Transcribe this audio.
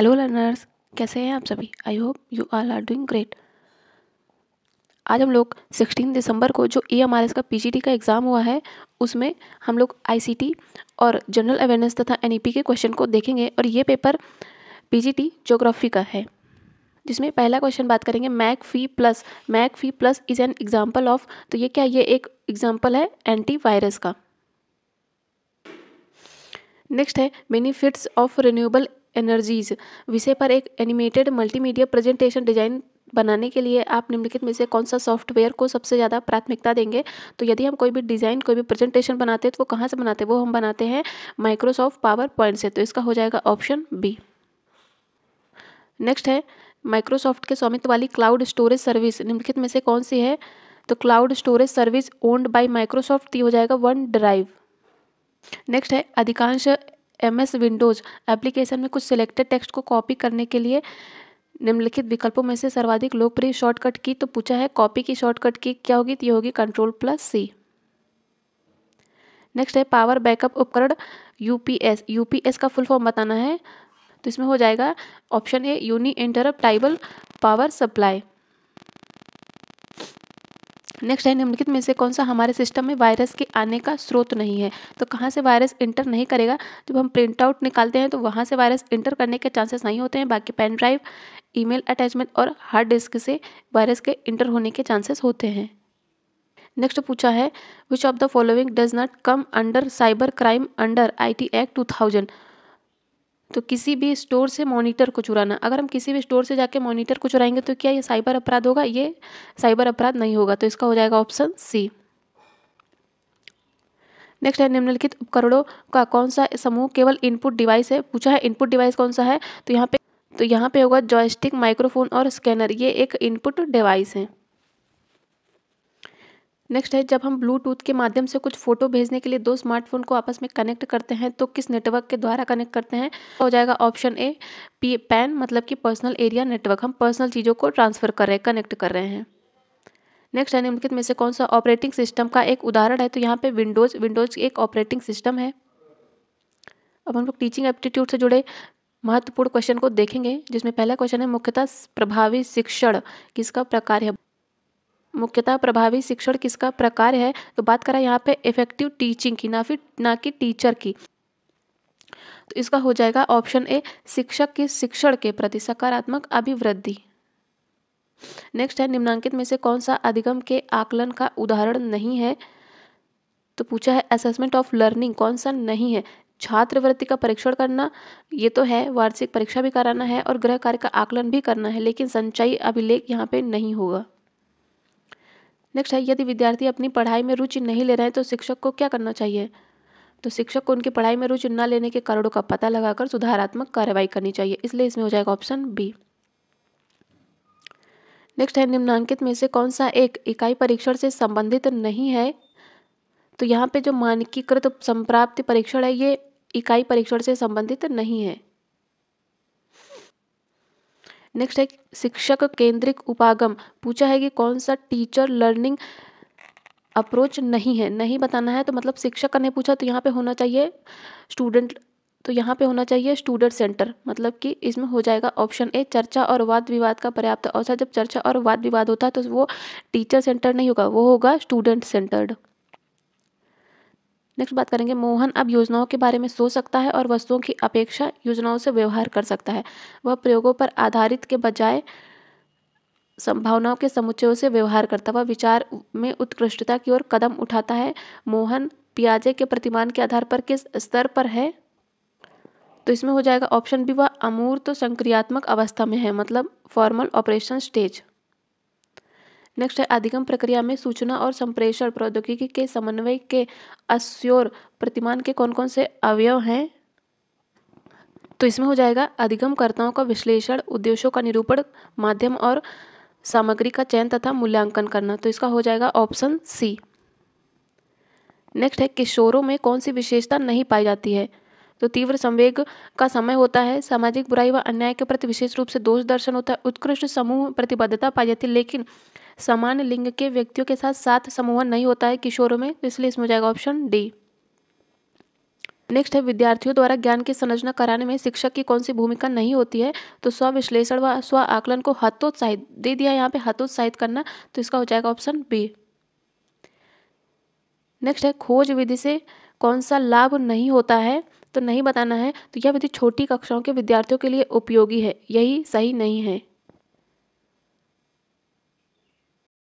hello learners कैसे हैं आप सभी I hope you are are doing great आज हम लोग 16 दिसंबर को जो ए एम आर एस का पी का एग्ज़ाम हुआ है उसमें हम लोग आई और जनरल अवेयरनेस तथा एन e के क्वेश्चन को देखेंगे और ये पेपर पी जोग्राफी का है जिसमें पहला क्वेश्चन बात करेंगे McAfee plus McAfee plus is an example of तो ये क्या ये एक एग्जाम्पल है एंटीवायरस का नेक्स्ट है बेनिफिट्स ऑफ रिन्यूएबल एनर्जीज विषय पर एक एनिमेटेड मल्टीमीडिया प्रेजेंटेशन डिजाइन बनाने के लिए आप निम्नलिखित में से कौन सा सॉफ्टवेयर को सबसे ज़्यादा प्राथमिकता देंगे तो यदि हम कोई भी डिज़ाइन कोई भी प्रेजेंटेशन बनाते हैं तो वो कहाँ से बनाते हैं वो हम बनाते हैं माइक्रोसॉफ्ट पावर पॉइंट से तो इसका हो जाएगा ऑप्शन बी नेक्स्ट है माइक्रोसॉफ्ट के स्वामित्व वाली क्लाउड स्टोरेज सर्विस निम्नलिखित में से कौन सी है तो cloud storage service owned by Microsoft ये हो जाएगा वन ड्राइव नेक्स्ट है अधिकांश एम एस विंडोज़ एप्लीकेशन में कुछ सिलेक्टेड टेक्स्ट को कॉपी करने के लिए निम्नलिखित विकल्पों में से सर्वाधिक लोकप्रिय शॉर्टकट की तो पूछा है कॉपी की शॉर्टकट की क्या होगी तो ये होगी कंट्रोल प्लस सी नेक्स्ट है पावर बैकअप उपकरण यूपीएस यूपीएस का फुल फॉर्म बताना है तो इसमें हो जाएगा option A uninterruptible power supply next है निम्नलिखित में से कौन सा हमारे सिस्टम में वायरस के आने का स्रोत नहीं है तो कहाँ से वायरस इंटर नहीं करेगा जब हम प्रिंट आउट निकालते हैं तो वहाँ से वायरस इंटर करने के चांसेस नहीं होते हैं बाकी पेन ड्राइव ईमेल अटैचमेंट और हार्ड डिस्क से वायरस के इंटर होने के चांसेस होते हैं नेक्स्ट पूछा है which of the following does not come under cyber crime under I T act two thousand तो किसी भी स्टोर से मॉनिटर को चुराना अगर हम किसी भी स्टोर से जाके मॉनिटर को चुराएंगे तो क्या ये साइबर अपराध होगा ये साइबर अपराध नहीं होगा तो इसका हो जाएगा ऑप्शन सी नेक्स्ट है निम्नलिखित उपकरणों का कौन सा समूह केवल इनपुट डिवाइस है पूछा है इनपुट डिवाइस कौन सा है तो यहाँ पे तो यहाँ पे होगा जॉयस्टिक माइक्रोफोन और स्कैनर ये एक इनपुट डिवाइस है नेक्स्ट है जब हम ब्लूटूथ के माध्यम से कुछ फोटो भेजने के लिए दो स्मार्टफोन को आपस में कनेक्ट करते हैं तो किस नेटवर्क के द्वारा कनेक्ट करते हैं हो जाएगा ऑप्शन ए पी पैन मतलब कि पर्सनल एरिया नेटवर्क हम पर्सनल चीज़ों को ट्रांसफ़र कर रहे हैं कनेक्ट कर रहे हैं नेक्स्ट है निम्नलिखित में से कौन सा ऑपरेटिंग सिस्टम का एक उदाहरण है तो यहाँ पे विंडोज़ विंडोज़ एक ऑपरेटिंग सिस्टम है अब हम लोग टीचिंग एप्टीट्यूड से जुड़े महत्वपूर्ण क्वेश्चन को देखेंगे जिसमें पहला क्वेश्चन है मुख्यतः प्रभावी शिक्षण किसका प्रकार है मुख्यतः प्रभावी शिक्षण किसका प्रकार है तो बात करें यहाँ पे इफेक्टिव टीचिंग की ना फिर ना कि टीचर की तो इसका हो जाएगा ऑप्शन ए शिक्षक के शिक्षण के प्रति सकारात्मक अभिवृद्धि नेक्स्ट है निम्नांकित में से कौन सा अधिगम के आकलन का उदाहरण नहीं है तो पूछा है असेसमेंट ऑफ लर्निंग कौन सा नहीं है छात्रवृत्ति का परीक्षण करना ये तो है वार्षिक परीक्षा भी कराना है और गृह कार्य का आकलन भी करना है लेकिन संचयी अभिलेख यहाँ पे नहीं होगा नेक्स्ट है यदि विद्यार्थी अपनी पढ़ाई में रुचि नहीं ले रहे हैं तो शिक्षक को क्या करना चाहिए तो शिक्षक को उनकी पढ़ाई में रुचि न लेने के कारणों का पता लगाकर सुधारात्मक कार्रवाई करनी चाहिए इसलिए इसमें हो जाएगा ऑप्शन बी नेक्स्ट है निम्नांकित में से कौन सा एक इकाई परीक्षण से संबंधित नहीं है तो यहाँ पे जो मानकीकृत संप्राप्ति परीक्षण है ये इकाई परीक्षण से संबंधित नहीं है नेक्स्ट है शिक्षक केंद्रित उपागम पूछा है कि कौन सा टीचर लर्निंग अप्रोच नहीं है नहीं बताना है तो मतलब शिक्षक का नहीं पूछा तो यहाँ पे होना चाहिए स्टूडेंट तो यहाँ पे होना चाहिए स्टूडेंट सेंटर मतलब कि इसमें हो जाएगा ऑप्शन ए चर्चा और वाद विवाद का पर्याप्त अवसर जब चर्चा और वाद विवाद होता है तो वो टीचर सेंटर नहीं होगा वो होगा स्टूडेंट सेंटर्ड नेक्स्ट बात करेंगे मोहन अब योजनाओं के बारे में सोच सकता है और वस्तुओं की अपेक्षा योजनाओं से व्यवहार कर सकता है वह प्रयोगों पर आधारित के बजाय संभावनाओं के समुच्चयों से व्यवहार करता हुआ विचार में उत्कृष्टता की ओर कदम उठाता है मोहन पियाजे के प्रतिमान के आधार पर किस स्तर पर है तो इसमें हो जाएगा ऑप्शन बी वह अमूर्त तो संक्रियात्मक अवस्था में है मतलब फॉर्मल ऑपरेशन स्टेज नेक्स्ट है अधिगम प्रक्रिया में सूचना और संप्रेषण प्रौद्योगिकी के समन्वय के अस्योर प्रतिमान के कौन कौन से अवयव हैं तो इसमें हो जाएगा अधिगमकर्ताओं का विश्लेषण उद्देश्यों का निरूपण माध्यम और सामग्री का चयन तथा मूल्यांकन करना तो इसका हो जाएगा ऑप्शन सी नेक्स्ट है किशोरों में कौन सी विशेषता नहीं पाई जाती है तो तीव्र संवेग का समय होता है सामाजिक बुराई व अन्याय के प्रति विशेष रूप से दोष दर्शन होता है उत्कृष्ट समूह प्रतिबद्धता पाई जाती है लेकिन समान लिंग के व्यक्तियों के साथ साथ समूह नहीं होता है किशोरों में तो इसलिए इसमें हो जाएगा ऑप्शन डी नेक्स्ट है विद्यार्थियों द्वारा ज्ञान की संरचना कराने में शिक्षक की कौन सी भूमिका नहीं होती है तो स्व विश्लेषण व स्व आकलन को हतोत्साहित दे दिया यहाँ पे हतोत्साहित करना तो इसका हो जाएगा ऑप्शन बी नेक्स्ट है खोज विधि से कौन सा लाभ नहीं होता है तो नहीं बताना है तो यह विधि छोटी कक्षाओं के विद्यार्थियों के लिए उपयोगी है यही सही नहीं है